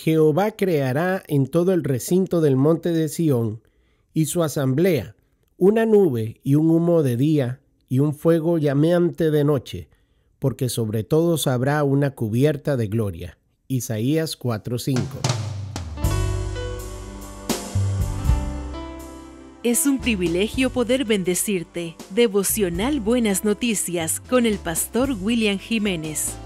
Jehová creará en todo el recinto del monte de Sión y su asamblea una nube y un humo de día y un fuego llameante de noche, porque sobre todos habrá una cubierta de gloria. Isaías 4:5 Es un privilegio poder bendecirte. Devocional Buenas Noticias con el pastor William Jiménez.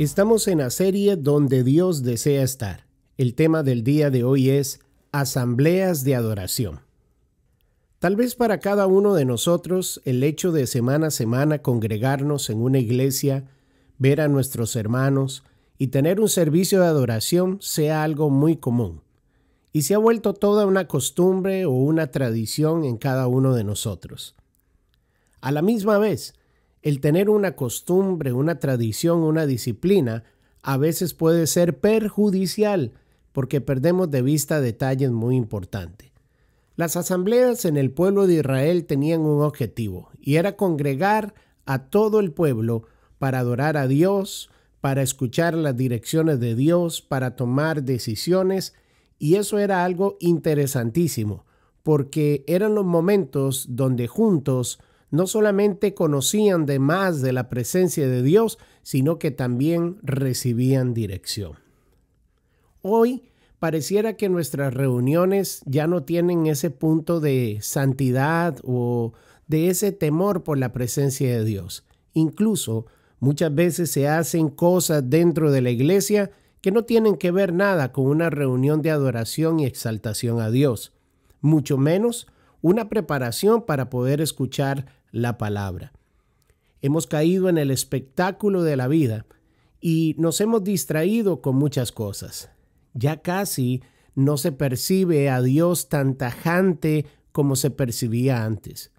Estamos en la serie donde Dios desea estar. El tema del día de hoy es Asambleas de Adoración. Tal vez para cada uno de nosotros el hecho de semana a semana congregarnos en una iglesia, ver a nuestros hermanos y tener un servicio de adoración sea algo muy común, y se ha vuelto toda una costumbre o una tradición en cada uno de nosotros. A la misma vez, el tener una costumbre, una tradición, una disciplina, a veces puede ser perjudicial porque perdemos de vista detalles muy importantes. Las asambleas en el pueblo de Israel tenían un objetivo y era congregar a todo el pueblo para adorar a Dios, para escuchar las direcciones de Dios, para tomar decisiones y eso era algo interesantísimo porque eran los momentos donde juntos no solamente conocían de más de la presencia de Dios, sino que también recibían dirección. Hoy pareciera que nuestras reuniones ya no tienen ese punto de santidad o de ese temor por la presencia de Dios. Incluso muchas veces se hacen cosas dentro de la iglesia que no tienen que ver nada con una reunión de adoración y exaltación a Dios, mucho menos una preparación para poder escuchar la palabra. Hemos caído en el espectáculo de la vida y nos hemos distraído con muchas cosas. Ya casi no se percibe a Dios tan tajante como se percibía antes.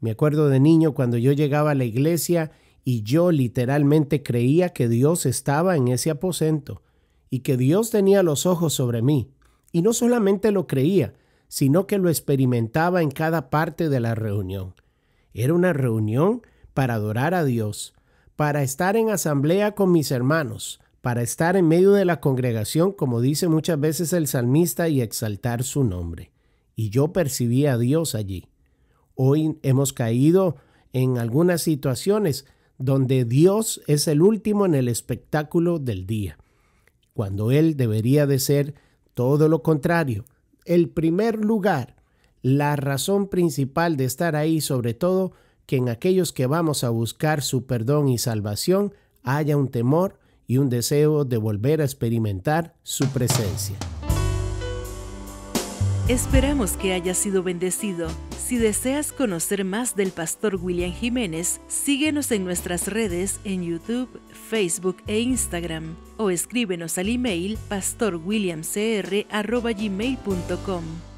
Me acuerdo de niño cuando yo llegaba a la iglesia y yo literalmente creía que Dios estaba en ese aposento y que Dios tenía los ojos sobre mí. Y no solamente lo creía, sino que lo experimentaba en cada parte de la reunión. Era una reunión para adorar a Dios, para estar en asamblea con mis hermanos, para estar en medio de la congregación, como dice muchas veces el salmista, y exaltar su nombre. Y yo percibí a Dios allí. Hoy hemos caído en algunas situaciones donde Dios es el último en el espectáculo del día, cuando Él debería de ser todo lo contrario, el primer lugar, la razón principal de estar ahí, sobre todo que en aquellos que vamos a buscar su perdón y salvación haya un temor y un deseo de volver a experimentar su presencia. Esperamos que haya sido bendecido si deseas conocer más del pastor William Jiménez, síguenos en nuestras redes en YouTube, Facebook e Instagram o escríbenos al email pastorwilliamcr.gmail.com.